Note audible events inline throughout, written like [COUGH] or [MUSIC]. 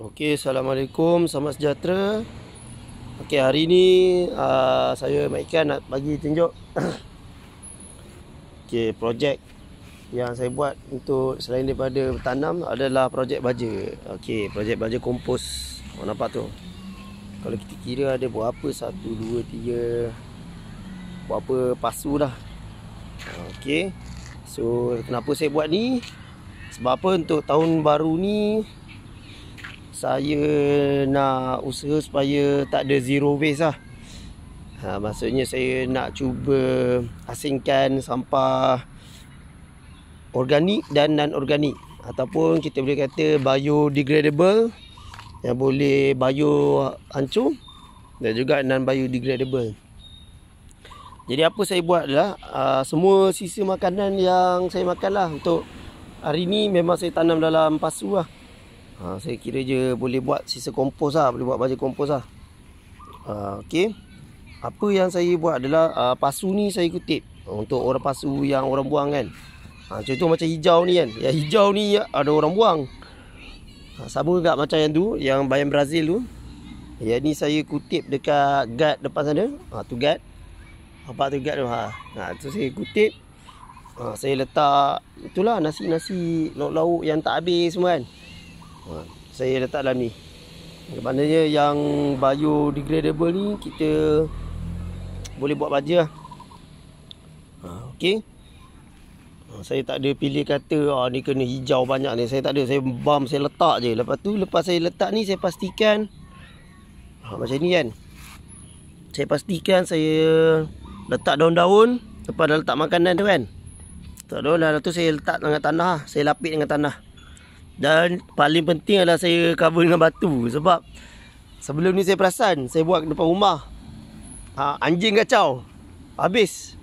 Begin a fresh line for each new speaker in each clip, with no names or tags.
Okey, Assalamualaikum, selamat sejahtera Okey, hari ni uh, saya Maikan nak bagi tunjuk [COUGHS] Okey, projek yang saya buat untuk selain daripada tanam adalah projek baja Okey, projek baja kompos Oh, nampak tu Kalau kita kira ada buat apa, satu, dua, tiga Buat apa, pasu lah Okey So, kenapa saya buat ni Sebab apa untuk tahun baru ni saya nak usaha supaya tak ada zero waste lah ha, maksudnya saya nak cuba asingkan sampah organik dan non organik ataupun kita boleh kata biodegradable yang boleh bio hancur dan juga non biodegradable jadi apa saya buat adalah uh, ha, semua sisa makanan yang saya makan lah untuk hari ni memang saya tanam dalam pasu lah ha, Saya kira je boleh buat sisa kompos lah Boleh buat baju kompos lah ha, Okay Apa yang saya buat adalah uh, Pasu ni saya kutip Untuk orang pasu yang orang buang kan ha, Contoh macam hijau ni kan ya hijau ni ada orang buang ha, Sama juga macam yang tu Yang bayan Brazil tu Yang ni saya kutip dekat guard depan sana ha, Tu guard Apa tu guard tu ha. Ha, Tu saya kutip Ha, saya letak itulah nasi-nasi lauk-lauk yang tak habis semua kan ha, saya letak dalam ni maknanya yang biodegradable ni kita boleh buat baja lah ha, ok ha, saya tak ada pilih kata oh ni kena hijau banyak ni saya tak ada saya bam saya letak je lepas tu lepas saya letak ni saya pastikan ha, macam ni kan saya pastikan saya letak daun-daun lepas dah letak makanan tu kan tak ada lah lepas tu saya letak dengan tanah lah. saya lapik dengan tanah dan paling penting adalah saya cover dengan batu Sebab sebelum ni saya perasan Saya buat depan rumah ha, Anjing kacau Habis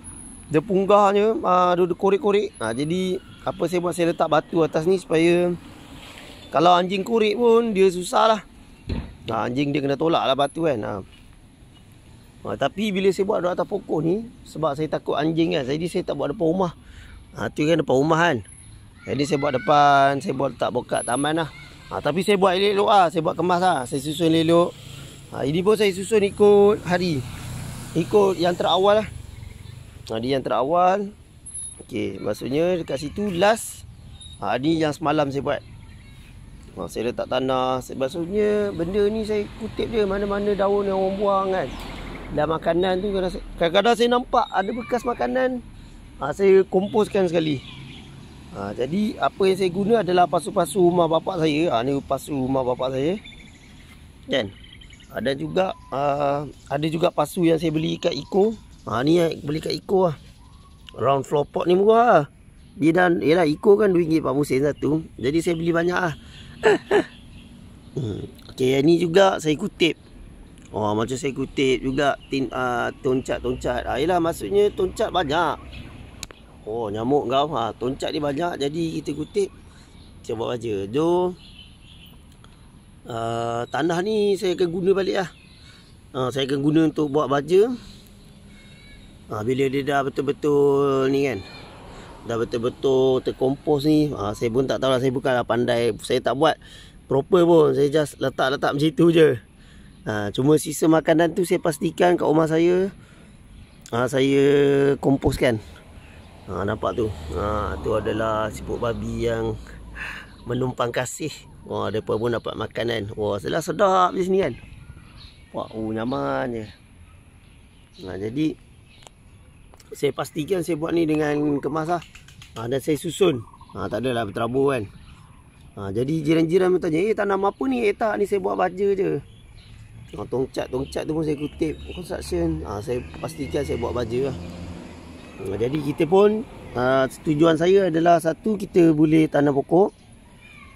Dia punggahnya ha, Dia korek-korek ha, Jadi apa saya buat saya letak batu atas ni Supaya Kalau anjing korek pun dia susah lah ha, Anjing dia kena tolak lah batu kan ha. Ha, Tapi bila saya buat di atas pokok ni Sebab saya takut anjing kan Jadi saya tak buat depan rumah ha, Tu kan depan rumah kan jadi saya buat depan, saya buat tak bokat taman lah. Ha, tapi saya buat elok lah. Saya buat kemas lah. Saya susun elok. Ha, ini pun saya susun ikut hari. Ikut yang terawal lah. Ha, ini yang terawal. Okey, maksudnya dekat situ last. Ha, ini yang semalam saya buat. Ha, saya letak tanah. Maksudnya benda ni saya kutip dia. Mana-mana daun yang orang buang kan. Dan makanan tu kadang-kadang saya nampak ada bekas makanan. Ha, saya komposkan sekali. Ha, jadi apa yang saya guna adalah pasu-pasu rumah bapak saya. Ha, ni pasu rumah bapak saya. Kan? Ada juga ha, ada juga pasu yang saya beli kat Eco. Ha, ni beli kat Eco lah. Round floor pot ni murah lah. Dia dan yalah Eco kan RM2.40 satu. Jadi saya beli banyak lah. [LAUGHS] Hmm, okay, yang ni juga saya kutip. Oh, macam saya kutip juga tin, uh, toncat-toncat. Ha, ah, yalah maksudnya toncat banyak. Oh nyamuk kau ha, Toncat dia banyak Jadi kita kutip Kita buat baja So uh, ah, Tanah ni saya akan guna balik lah uh, Saya akan guna untuk buat baja uh, ah, Bila dia dah betul-betul ni kan Dah betul-betul terkompos ni uh, Saya pun tak tahu lah Saya lah pandai Saya tak buat proper pun Saya just letak-letak macam tu je uh, Cuma sisa makanan tu saya pastikan kat rumah saya uh, Saya komposkan ha, Nampak tu ha, Tu adalah siput babi yang Menumpang kasih Wah, mereka pun dapat makanan Wah, selah sedap di sini kan Wah, oh, nyaman je Nah, ha, Jadi Saya pastikan saya buat ni dengan kemas lah ha, Dan saya susun ha, Tak adalah berterabur kan ha, Jadi jiran-jiran pun tanya Eh, tanam apa ni? Eh, tak, ni saya buat baja je Ha, tongcat-tongcat tu pun saya kutip Construction ha, Saya pastikan saya buat baja lah Hmm, jadi kita pun uh, tujuan saya adalah satu kita boleh tanam pokok.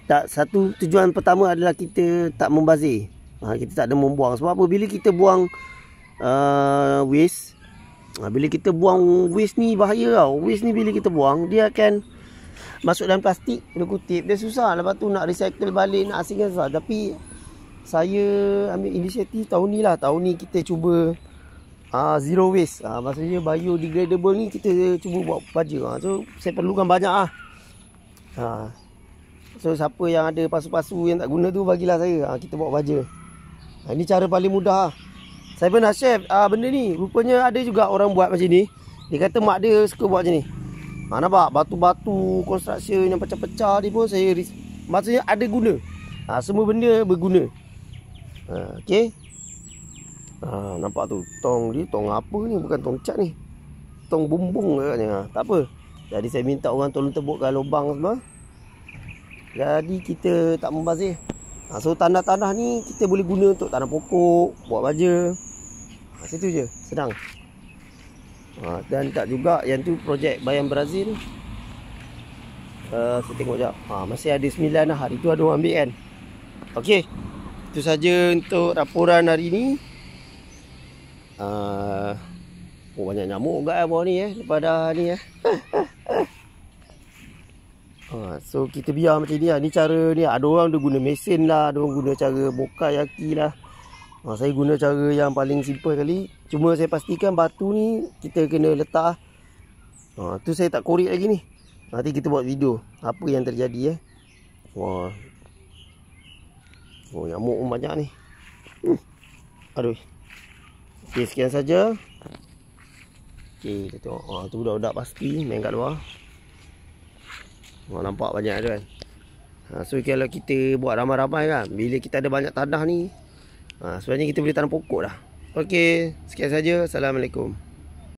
Tak satu tujuan pertama adalah kita tak membazir. Uh, kita tak ada membuang sebab apa bila kita buang uh, waste uh, bila kita buang waste ni bahaya tau. Waste ni bila kita buang dia akan masuk dalam plastik dia kutip dia susah lepas tu nak recycle balik nak asingkan susah tapi saya ambil inisiatif tahun ni lah tahun ni kita cuba uh, zero waste. Uh, maksudnya biodegradable ni kita cuba buat baju. Uh. Ah, so saya perlukan banyak ah. Uh. So siapa yang ada pasu-pasu yang tak guna tu bagilah saya. Uh, kita buat baju. Uh, ini cara paling mudah. Uh. Saya pernah share uh, benda ni. Rupanya ada juga orang buat macam ni. Dia kata mak dia suka buat macam ni. Ha, nampak batu-batu konstruksi yang pecah-pecah ni pun saya maksudnya ada guna. Ha, semua benda berguna. Ha, okay ha, Nampak tu Tong dia tong apa ni Bukan tong cat ni Tong bumbung ke lah katanya ah, Tak apa Jadi saya minta orang tolong tebukkan lubang semua Jadi kita tak membazir ha, So tanah-tanah ni Kita boleh guna untuk tanam pokok Buat baja ha, Situ je Sedang ha, Dan tak juga Yang tu projek Bayang Brazil Uh, saya tengok jap ha, Masih ada 9 lah Hari tu ada orang ambil kan Okay Itu saja untuk raporan hari ni uh, oh, banyak nyamuk juga lah bawah ni eh daripada ni eh uh, [LAUGHS] so kita biar macam ni lah ni cara ni lah. ada orang dia guna mesin lah ada orang guna cara bokai yaki lah uh, saya guna cara yang paling simple kali cuma saya pastikan batu ni kita kena letak uh, tu saya tak korek lagi ni nanti kita buat video apa yang terjadi eh wah uh. Oh, nyamuk pun banyak ni. Hmm. Aduh. Okey, sekian saja. Okey, kita tengok. Ha, tu dah, dah pasti main kat luar. Oh, nampak banyak tu kan. Ha, so, kalau kita buat ramai-ramai kan. Bila kita ada banyak tanah ni. Ha, sebenarnya kita boleh tanam pokok dah. Okey, sekian saja. Assalamualaikum.